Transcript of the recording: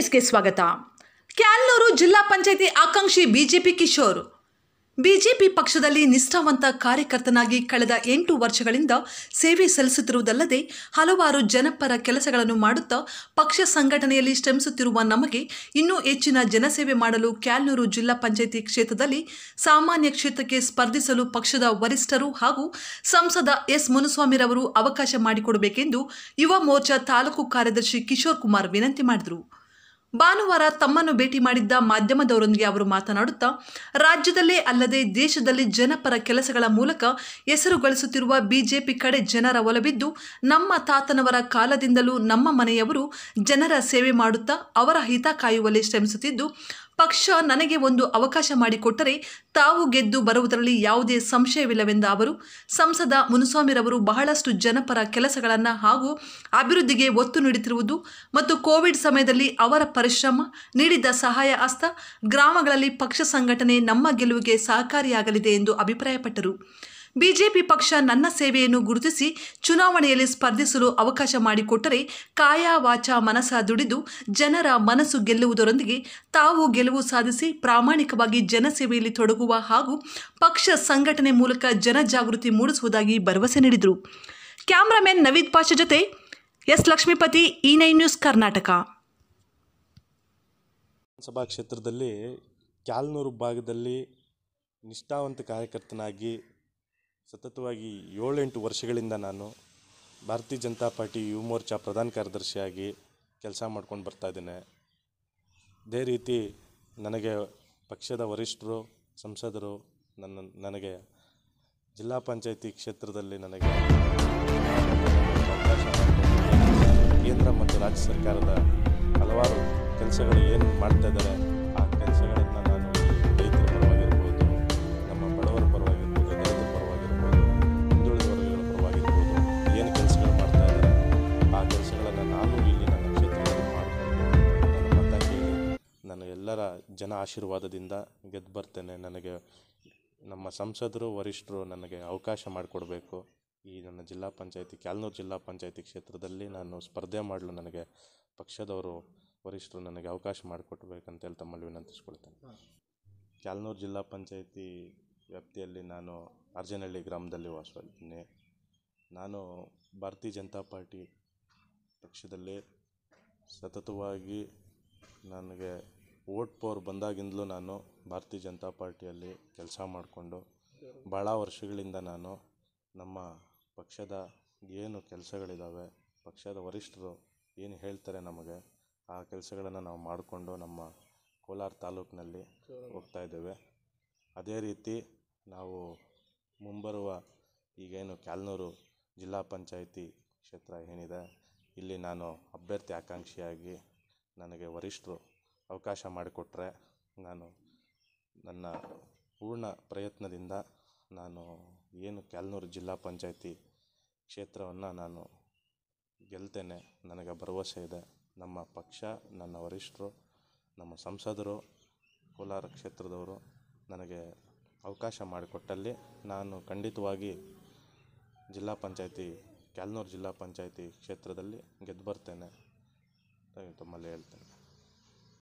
ನ್ಯೂಸ್ಗೆ ಸ್ವಾಗತ ಕ್ಯಾಲ್ನೂರು ಜಿಲ್ಲಾ ಪಂಚಾಯಿತಿ ಆಕಾಂಕ್ಷಿ ಬಿಜೆಪಿ ಕಿಶೋರ್ ಬಿಜೆಪಿ ಪಕ್ಷದಲ್ಲಿ ನಿಷ್ಠಾವಂತ ಕಾರ್ಯಕರ್ತನಾಗಿ ಕಳೆದ ಎಂಟು ವರ್ಷಗಳಿಂದ ಸೇವೆ ಸಲ್ಲಿಸುತ್ತಿರುವುದಲ್ಲದೆ ಹಲವಾರು ಜನಪರ ಕೆಲಸಗಳನ್ನು ಮಾಡುತ್ತಾ ಪಕ್ಷ ಸಂಘಟನೆಯಲ್ಲಿ ಶ್ರಮಿಸುತ್ತಿರುವ ನಮಗೆ ಇನ್ನೂ ಹೆಚ್ಚಿನ ಜನಸೇವೆ ಮಾಡಲು ಕ್ಯಾಲ್ನೂರು ಜಿಲ್ಲಾ ಪಂಚಾಯಿತಿ ಕ್ಷೇತ್ರದಲ್ಲಿ ಸಾಮಾನ್ಯ ಕ್ಷೇತ್ರಕ್ಕೆ ಸ್ಪರ್ಧಿಸಲು ಪಕ್ಷದ ವರಿಷ್ಠರು ಹಾಗೂ ಸಂಸದ ಎಸ್ ಮುನುಸ್ವಾಮಿರವರು ಅವಕಾಶ ಮಾಡಿಕೊಡಬೇಕೆಂದು ಯುವ ಮೋರ್ಚಾ ತಾಲೂಕು ಕಾರ್ಯದರ್ಶಿ ಕಿಶೋರ್ ಕುಮಾರ್ ವಿನಂತಿ ಮಾಡಿದರು ಭಾನುವಾರ ತಮ್ಮನ್ನು ಭೇಟಿ ಮಾಡಿದ್ದ ಮಾಧ್ಯಮದವರೊಂದಿಗೆ ಅವರು ಮಾತನಾಡುತ್ತಾ ರಾಜ್ಯದಲ್ಲೇ ಅಲ್ಲದೆ ದೇಶದಲ್ಲಿ ಜನಪರ ಕೆಲಸಗಳ ಮೂಲಕ ಹೆಸರು ಗಳಿಸುತ್ತಿರುವ ಬಿಜೆಪಿ ಕಡೆ ಜನರ ಒಲವಿದ್ದು ನಮ್ಮ ತಾತನವರ ಕಾಲದಿಂದಲೂ ನಮ್ಮ ಮನೆಯವರು ಜನರ ಸೇವೆ ಮಾಡುತ್ತಾ ಅವರ ಹಿತ ಕಾಯುವಲ್ಲಿ ಶ್ರಮಿಸುತ್ತಿದ್ದು ಪಕ್ಷ ನನಗೆ ಒಂದು ಅವಕಾಶ ಮಾಡಿಕೊಟ್ಟರೆ ತಾವು ಗೆದ್ದು ಬರುವುದರಲ್ಲಿ ಯಾವುದೇ ಸಂಶಯವಿಲ್ಲವೆಂದ ಅವರು ಸಂಸದ ಮುನುಸ್ವಾಮಿರವರು ಬಹಳಷ್ಟು ಜನಪರ ಕೆಲಸಗಳನ್ನು ಹಾಗೂ ಅಭಿವೃದ್ಧಿಗೆ ಒತ್ತು ನೀಡುತ್ತಿರುವುದು ಮತ್ತು ಕೋವಿಡ್ ಸಮಯದಲ್ಲಿ ಅವರ ಪರಿಶ್ರಮ ನೀಡಿದ್ದ ಸಹಾಯ ಹಸ್ತ ಗ್ರಾಮಗಳಲ್ಲಿ ಪಕ್ಷ ಸಂಘಟನೆ ನಮ್ಮ ಗೆಲುವಿಗೆ ಸಹಕಾರಿಯಾಗಲಿದೆ ಎಂದು ಅಭಿಪ್ರಾಯಪಟ್ಟರು ಬಿಜೆಪಿ ಪಕ್ಷ ನನ್ನ ಸೇವೆಯನ್ನು ಗುರುತಿಸಿ ಚುನಾವಣೆಯಲ್ಲಿ ಸ್ಪರ್ಧಿಸಲು ಅವಕಾಶ ಮಾಡಿಕೊಟ್ಟರೆ ಕಾಯ ವಾಚ ಮನಸ ದುಡಿದು ಜನರ ಮನಸ್ಸು ಗೆಲ್ಲುವುದರೊಂದಿಗೆ ತಾವು ಗೆಲುವು ಸಾಧಿಸಿ ಪ್ರಾಮಾಣಿಕವಾಗಿ ಜನಸೇವೆಯಲ್ಲಿ ತೊಡಗುವ ಹಾಗೂ ಪಕ್ಷ ಸಂಘಟನೆ ಮೂಲಕ ಜನಜಾಗೃತಿ ಮೂಡಿಸುವುದಾಗಿ ಭರವಸೆ ನೀಡಿದರು ಕ್ಯಾಮ್ರಾಮನ್ ನವೀದ್ ಪಾಷ ಜೊತೆ S Lakshmipathi E nine news Karnataka ಸಭಾ ಕ್ಷೇತ್ರದಲ್ಲಿ ಕ್ಯಾಲ್ನೂರು ಭಾಗದಲ್ಲಿ ನಿಷ್ಠಾವಂತ ಕಾರ್ಯಕರ್ತನಾಗಿ ಸತತವಾಗಿ ಏಳೆಂಟು ವರ್ಷಗಳಿಂದ ನಾನು ಭಾರತೀಯ ಜನತಾ ಪಾರ್ಟಿ ಯುವ ಮೋರ್ಚಾ ಪ್ರಧಾನ ಕಾರ್ಯದರ್ಶಿಯಾಗಿ ಕೆಲಸ ಮಾಡ್ಕೊಂಡು ಬರ್ತಾ ಇದ್ದೇನೆ ಇದೇ ರೀತಿ ನನಗೆ ಪಕ್ಷದ ವರಿಷ್ಠರು ಸಂಸದರು ನನ್ನ ನನಗೆ ಜಿಲ್ಲಾ ಪಂಚಾಯಿತಿ ಕ್ಷೇತ್ರದಲ್ಲಿ ನನಗೆ ಕೇಂದ್ರ ಮತ್ತು ರಾಜ್ಯ ಸರ್ಕಾರದ ಹಲವಾರು ಕೆಲಸಗಳು ಏನು ಮಾಡ್ತಾ ಇದ್ದಾರೆ ಆ ಕೆಲಸಗಳನ್ನು ನಾನು ರೈತರ ಪರವಾಗಿರ್ಬೋದು ನಮ್ಮ ಬಡವರ ಪರವಾಗಿರ್ಬೋದು ದಲಿತರ ಪರವಾಗಿರ್ಬೋದು ಹಿಂದುಳಿದ ವರ್ಗಗಳ ಪರವಾಗಿರ್ಬೋದು ಏನು ಕೆಲಸಗಳು ಮಾಡ್ತಾ ಇದ್ದಾರೆ ಆ ಕೆಲಸಗಳನ್ನು ನಾನು ಇಲ್ಲಿ ನನ್ನ ಕ್ಷೇತ್ರದಲ್ಲಿ ಮಾಡಿಕೊಂಡು ನನ್ನ ಮತ ಕೇಳಿ ಎಲ್ಲರ ಜನ ಆಶೀರ್ವಾದದಿಂದ ಗೆದ್ದು ಬರ್ತೇನೆ ನನಗೆ ನಮ್ಮ ಸಂಸದರು ವರಿಷ್ಠರು ನನಗೆ ಅವಕಾಶ ಮಾಡಿಕೊಡ್ಬೇಕು ಈ ನನ್ನ ಜಿಲ್ಲಾ ಪಂಚಾಯತಿ ಕ್ಯಾಲ್ನೂರು ಜಿಲ್ಲಾ ಪಂಚಾಯತಿ ಕ್ಷೇತ್ರದಲ್ಲಿ ನಾನು ಸ್ಪರ್ಧೆ ಮಾಡಲು ನನಗೆ ಪಕ್ಷದವರು ವರಿಷ್ಠರು ನನಗೆ ಅವಕಾಶ ಮಾಡಿಕೊಡ್ಬೇಕಂತೇಳಿ ತಮ್ಮಲ್ಲಿ ವಿನಂತಿಸ್ಕೊಳ್ತೇನೆ ಕ್ಯಾಲ್ನೂರು ಜಿಲ್ಲಾ ಪಂಚಾಯಿತಿ ವ್ಯಾಪ್ತಿಯಲ್ಲಿ ನಾನು ಅರ್ಜನಹಳ್ಳಿ ಗ್ರಾಮದಲ್ಲಿ ವಾಸವಾಗಿದ್ದೀನಿ ನಾನು ಭಾರತೀಯ ಜನತಾ ಪಾರ್ಟಿ ಪಕ್ಷದಲ್ಲಿ ಸತತವಾಗಿ ನನಗೆ ಓಟ್ ಪವರ್ ಬಂದಾಗಿಂದಲೂ ನಾನು ಭಾರತೀಯ ಜನತಾ ಪಾರ್ಟಿಯಲ್ಲಿ ಕೆಲಸ ಮಾಡಿಕೊಂಡು ಭಾಳ ವರ್ಷಗಳಿಂದ ನಾನು ನಮ್ಮ ಪಕ್ಷದ ಏನು ಕೆಲಸಗಳಿದ್ದಾವೆ ಪಕ್ಷದ ವರಿಷ್ಠರು ಏನು ಹೇಳ್ತಾರೆ ನಮಗೆ ಆ ಕೆಲಸಗಳನ್ನು ನಾವು ಮಾಡಿಕೊಂಡು ನಮ್ಮ ಕೋಲಾರ ತಾಲೂಕಿನಲ್ಲಿ ಹೋಗ್ತಾ ಇದ್ದೇವೆ ಅದೇ ರೀತಿ ನಾವು ಮುಂಬರುವ ಈಗೇನು ಕ್ಯಾಲ್ನೂರು ಜಿಲ್ಲಾ ಪಂಚಾಯಿತಿ ಕ್ಷೇತ್ರ ಏನಿದೆ ಇಲ್ಲಿ ನಾನು ಅಭ್ಯರ್ಥಿ ಆಕಾಂಕ್ಷಿಯಾಗಿ ನನಗೆ ವರಿಷ್ಠರು ಅವಕಾಶ ಮಾಡಿಕೊಟ್ರೆ ನಾನು ನನ್ನ ಪೂರ್ಣ ಪ್ರಯತ್ನದಿಂದ ನಾನು ಏನು ಕ್ಯಾಲ್ನೂರು ಜಿಲ್ಲಾ ಪಂಚಾಯಿತಿ ಕ್ಷೇತ್ರವನ್ನು ನಾನು ಗೆಲ್ತೇನೆ ನನಗೆ ಭರವಸೆ ಇದೆ ನಮ್ಮ ಪಕ್ಷ ನನ್ನ ವರಿಷ್ಠರು ನಮ್ಮ ಸಂಸದರು ಕೋಲಾರ ಕ್ಷೇತ್ರದವರು ನನಗೆ ಅವಕಾಶ ಮಾಡಿಕೊಟ್ಟಲ್ಲಿ ನಾನು ಖಂಡಿತವಾಗಿ ಜಿಲ್ಲಾ ಪಂಚಾಯತಿ ಕ್ಯಾಲ್ನೂರು ಜಿಲ್ಲಾ ಪಂಚಾಯತಿ ಕ್ಷೇತ್ರದಲ್ಲಿ ಗೆದ್ದು ಬರ್ತೇನೆ ತಮ್ಮಲ್ಲಿ ಹೇಳ್ತೇನೆ